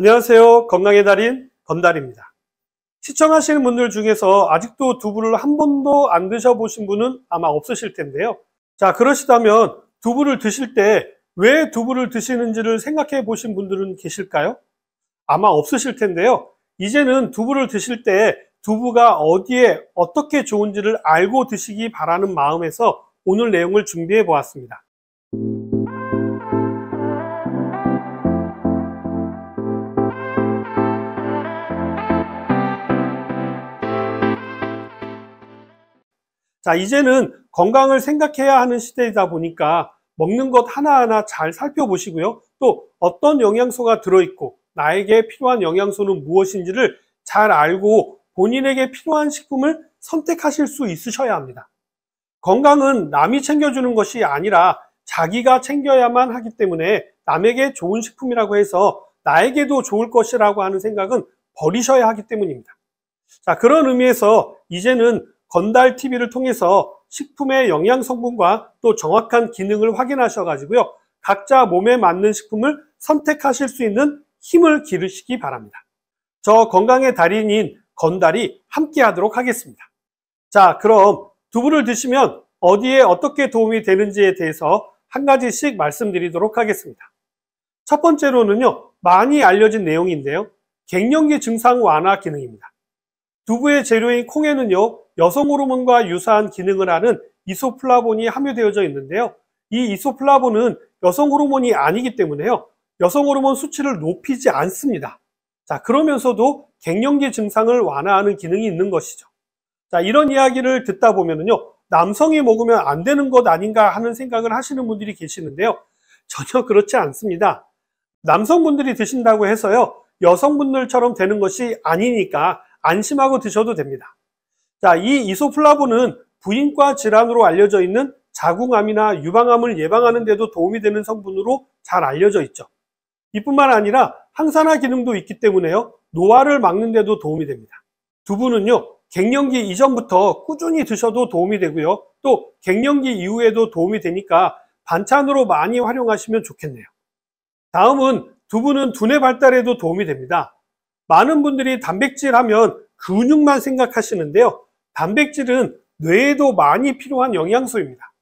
안녕하세요. 건강의 달인 건달입니다. 시청하시는 분들 중에서 아직도 두부를 한 번도 안 드셔보신 분은 아마 없으실 텐데요. 자, 그러시다면 두부를 드실 때 왜 두부를 드시는지를 생각해 보신 분들은 계실까요? 아마 없으실 텐데요. 이제는 두부를 드실 때 두부가 어디에 어떻게 좋은지를 알고 드시기 바라는 마음에서 오늘 내용을 준비해 보았습니다. 자, 이제는 건강을 생각해야 하는 시대이다 보니까 먹는 것 하나하나 잘 살펴보시고요. 또 어떤 영양소가 들어있고 나에게 필요한 영양소는 무엇인지를 잘 알고 본인에게 필요한 식품을 선택하실 수 있으셔야 합니다. 건강은 남이 챙겨주는 것이 아니라 자기가 챙겨야만 하기 때문에 남에게 좋은 식품이라고 해서 나에게도 좋을 것이라고 하는 생각은 버리셔야 하기 때문입니다. 자, 그런 의미에서 이제는 건달 TV를 통해서 식품의 영양 성분과 또 정확한 기능을 확인하셔가지고요. 각자 몸에 맞는 식품을 선택하실 수 있는 힘을 기르시기 바랍니다. 저 건강의 달인인 건달이 함께 하도록 하겠습니다. 자, 그럼 두부를 드시면 어디에 어떻게 도움이 되는지에 대해서 한 가지씩 말씀드리도록 하겠습니다. 첫 번째로는요, 많이 알려진 내용인데요. 갱년기 증상 완화 기능입니다. 두부의 재료인 콩에는요, 여성 호르몬과 유사한 기능을 하는 이소플라본이 함유되어져 있는데요. 이 이소플라본은 여성 호르몬이 아니기 때문에요. 여성 호르몬 수치를 높이지 않습니다. 자, 그러면서도 갱년기 증상을 완화하는 기능이 있는 것이죠. 자, 이런 이야기를 듣다 보면은요. 남성이 먹으면 안 되는 것 아닌가 하는 생각을 하시는 분들이 계시는데요. 전혀 그렇지 않습니다. 남성분들이 드신다고 해서요. 여성분들처럼 되는 것이 아니니까 안심하고 드셔도 됩니다. 자, 이 이소플라본은 부인과 질환으로 알려져 있는 자궁암이나 유방암을 예방하는 데도 도움이 되는 성분으로 잘 알려져 있죠. 이뿐만 아니라 항산화 기능도 있기 때문에요. 노화를 막는 데도 도움이 됩니다. 두부는요. 갱년기 이전부터 꾸준히 드셔도 도움이 되고요. 또 갱년기 이후에도 도움이 되니까 반찬으로 많이 활용하시면 좋겠네요. 다음은 두부는 두뇌 발달에도 도움이 됩니다. 많은 분들이 단백질 하면 근육만 생각하시는데요. 단백질은 뇌에도 많이 필요한 영양소입니다.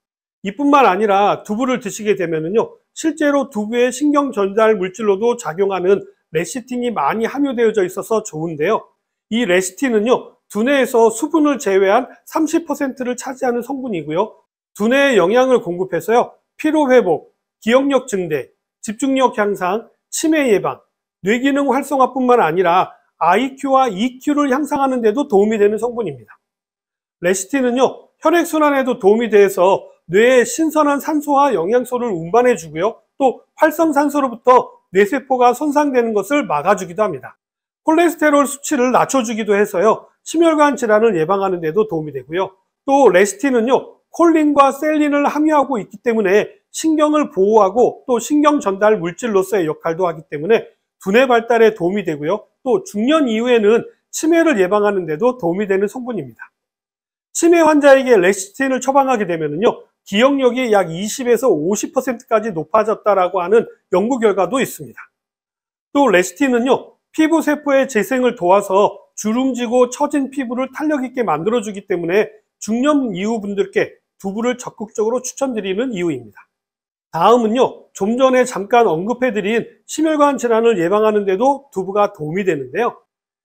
이뿐만 아니라 두부를 드시게 되면요. 실제로 두부의 신경 전달 물질로도 작용하는 레시틴이 많이 함유되어져 있어서 좋은데요. 이 레시틴은요. 두뇌에서 수분을 제외한 30%를 차지하는 성분이고요. 두뇌에 영양을 공급해서요. 피로 회복, 기억력 증대, 집중력 향상, 치매 예방, 뇌기능 활성화뿐만 아니라 IQ와 EQ를 향상하는 데도 도움이 되는 성분입니다. 레시틴은요, 혈액순환에도 도움이 돼서 뇌에 신선한 산소와 영양소를 운반해주고요. 또 활성산소로부터 뇌세포가 손상되는 것을 막아주기도 합니다. 콜레스테롤 수치를 낮춰주기도 해서요. 심혈관 질환을 예방하는 데도 도움이 되고요. 또 레시틴은요. 콜린과 셀린을 함유하고 있기 때문에 신경을 보호하고 또 신경 전달 물질로서의 역할도 하기 때문에 두뇌 발달에 도움이 되고요. 또 중년 이후에는 치매를 예방하는 데도 도움이 되는 성분입니다. 치매 환자에게 렉시틴을 처방하게 되면요. 기억력이 약 20에서 50%까지 높아졌다라고 하는 연구 결과도 있습니다. 또 레시틴은요. 피부 세포의 재생을 도와서 주름지고 처진 피부를 탄력 있게 만들어주기 때문에 중년 이후 분들께 두부를 적극적으로 추천드리는 이유입니다. 다음은요. 좀 전에 잠깐 언급해드린 심혈관 질환을 예방하는데도 두부가 도움이 되는데요.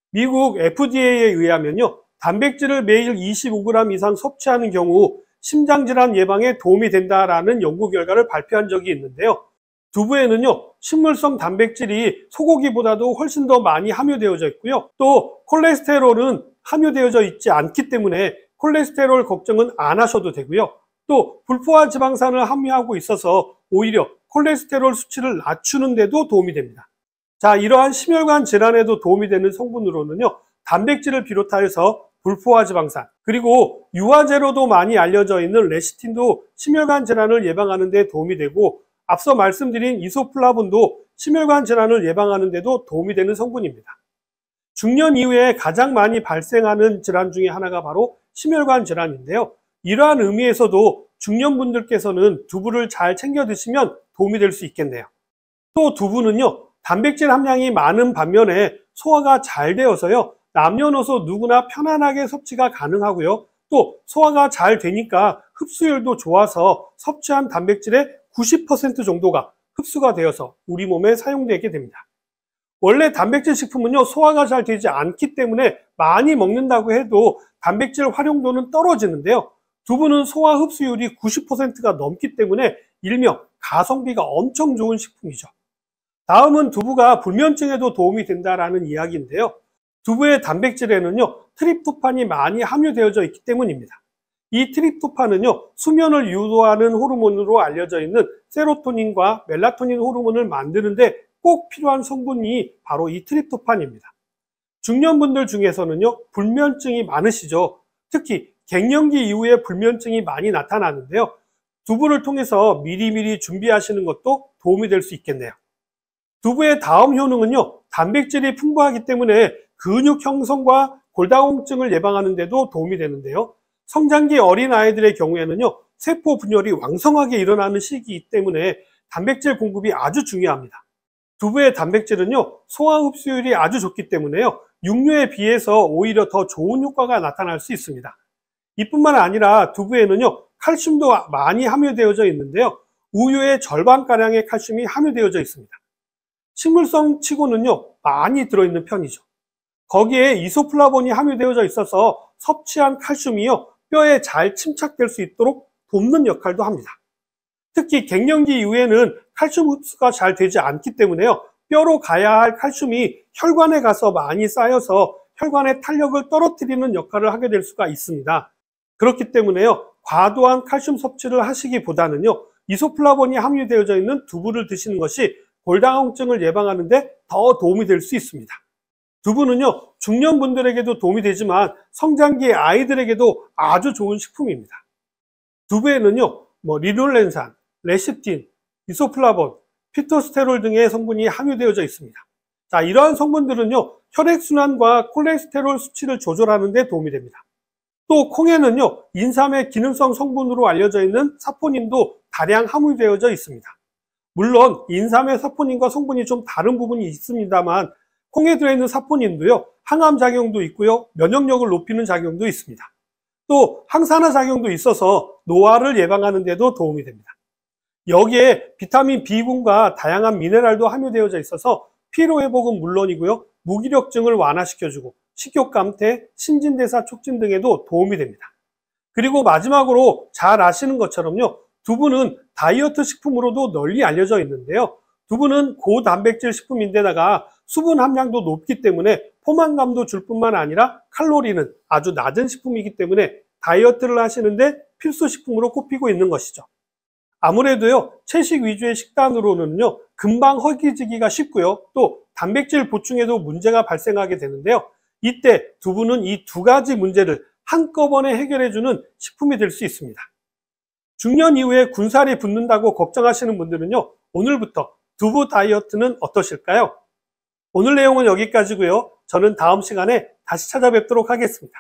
미국 FDA에 의하면요. 단백질을 매일 25g 이상 섭취하는 경우 심장질환 예방에 도움이 된다라는 연구 결과를 발표한 적이 있는데요. 두부에는요, 식물성 단백질이 소고기보다도 훨씬 더 많이 함유되어져 있고요. 또 콜레스테롤은 함유되어져 있지 않기 때문에 콜레스테롤 걱정은 안 하셔도 되고요. 또 불포화 지방산을 함유하고 있어서 오히려 콜레스테롤 수치를 낮추는데도 도움이 됩니다. 자, 이러한 심혈관 질환에도 도움이 되는 성분으로는요, 단백질을 비롯하여서 불포화 지방산, 그리고 유화제로도 많이 알려져 있는 레시틴도 심혈관 질환을 예방하는 데 도움이 되고 앞서 말씀드린 이소플라본도 심혈관 질환을 예방하는 데도 도움이 되는 성분입니다. 중년 이후에 가장 많이 발생하는 질환 중에 하나가 바로 심혈관 질환인데요. 이러한 의미에서도 중년분들께서는 두부를 잘 챙겨 드시면 도움이 될 수 있겠네요. 또 두부는요, 단백질 함량이 많은 반면에 소화가 잘 되어서요, 남녀노소 누구나 편안하게 섭취가 가능하고요. 또 소화가 잘 되니까 흡수율도 좋아서 섭취한 단백질의 90% 정도가 흡수가 되어서 우리 몸에 사용되게 됩니다. 원래 단백질 식품은요, 소화가 잘 되지 않기 때문에 많이 먹는다고 해도 단백질 활용도는 떨어지는데요. 두부는 소화 흡수율이 90%가 넘기 때문에 일명 가성비가 엄청 좋은 식품이죠. 다음은 두부가 불면증에도 도움이 된다라는 이야기인데요. 두부의 단백질에는요, 트립토판이 많이 함유되어져 있기 때문입니다. 이 트립토판은요, 수면을 유도하는 호르몬으로 알려져 있는 세로토닌과 멜라토닌 호르몬을 만드는데 꼭 필요한 성분이 바로 이 트립토판입니다. 중년분들 중에서는요, 불면증이 많으시죠. 특히 갱년기 이후에 불면증이 많이 나타나는데요. 두부를 통해서 미리미리 준비하시는 것도 도움이 될 수 있겠네요. 두부의 다음 효능은요, 단백질이 풍부하기 때문에 근육 형성과 골다공증을 예방하는 데도 도움이 되는데요. 성장기 어린 아이들의 경우에는요. 세포 분열이 왕성하게 일어나는 시기이기 때문에 단백질 공급이 아주 중요합니다. 두부의 단백질은요. 소화 흡수율이 아주 좋기 때문에요. 육류에 비해서 오히려 더 좋은 효과가 나타날 수 있습니다. 이뿐만 아니라 두부에는요. 칼슘도 많이 함유되어져 있는데요. 우유의 절반가량의 칼슘이 함유되어져 있습니다. 식물성 치고는요. 많이 들어있는 편이죠. 거기에 이소플라본이 함유되어져 있어서 섭취한 칼슘이 뼈에 잘 침착될 수 있도록 돕는 역할도 합니다. 특히 갱년기 이후에는 칼슘 흡수가 잘 되지 않기 때문에요 뼈로 가야 할 칼슘이 혈관에 가서 많이 쌓여서 혈관의 탄력을 떨어뜨리는 역할을 하게 될 수가 있습니다. 그렇기 때문에요 과도한 칼슘 섭취를 하시기보다는요 이소플라본이 함유되어져 있는 두부를 드시는 것이 골다공증을 예방하는 데 더 도움이 될 수 있습니다. 두부는요, 중년분들에게도 도움이 되지만 성장기 아이들에게도 아주 좋은 식품입니다. 두부에는요, 뭐 리놀렌산, 레시틴, 이소플라본, 피토스테롤 등의 성분이 함유되어져 있습니다. 자, 이러한 성분들은요, 혈액순환과 콜레스테롤 수치를 조절하는 데 도움이 됩니다. 또 콩에는요, 인삼의 기능성 성분으로 알려져 있는 사포닌도 다량 함유되어져 있습니다. 물론 인삼의 사포닌과 성분이 좀 다른 부분이 있습니다만 콩에 들어있는 사포닌도요. 항암 작용도 있고요. 면역력을 높이는 작용도 있습니다. 또 항산화 작용도 있어서 노화를 예방하는 데도 도움이 됩니다. 여기에 비타민 B군과 다양한 미네랄도 함유되어져 있어서 피로 회복은 물론이고요. 무기력증을 완화시켜주고 식욕 감퇴, 신진대사 촉진 등에도 도움이 됩니다. 그리고 마지막으로 잘 아시는 것처럼요. 두부는 다이어트 식품으로도 널리 알려져 있는데요. 두부는 고단백질 식품인데다가 수분 함량도 높기 때문에 포만감도 줄 뿐만 아니라 칼로리는 아주 낮은 식품이기 때문에 다이어트를 하시는데 필수식품으로 꼽히고 있는 것이죠. 아무래도요, 채식 위주의 식단으로는요, 금방 허기지기가 쉽고요, 또 단백질 보충에도 문제가 발생하게 되는데요. 이때 두부는이 두 가지 문제를 한꺼번에 해결해주는 식품이 될 수 있습니다. 중년 이후에 군살이 붙는다고 걱정하시는 분들은요, 오늘부터 두부 다이어트는 어떠실까요? 오늘 내용은 여기까지고요. 저는 다음 시간에 다시 찾아뵙도록 하겠습니다.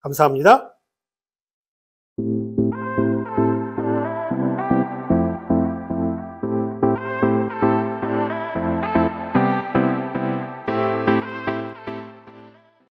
감사합니다.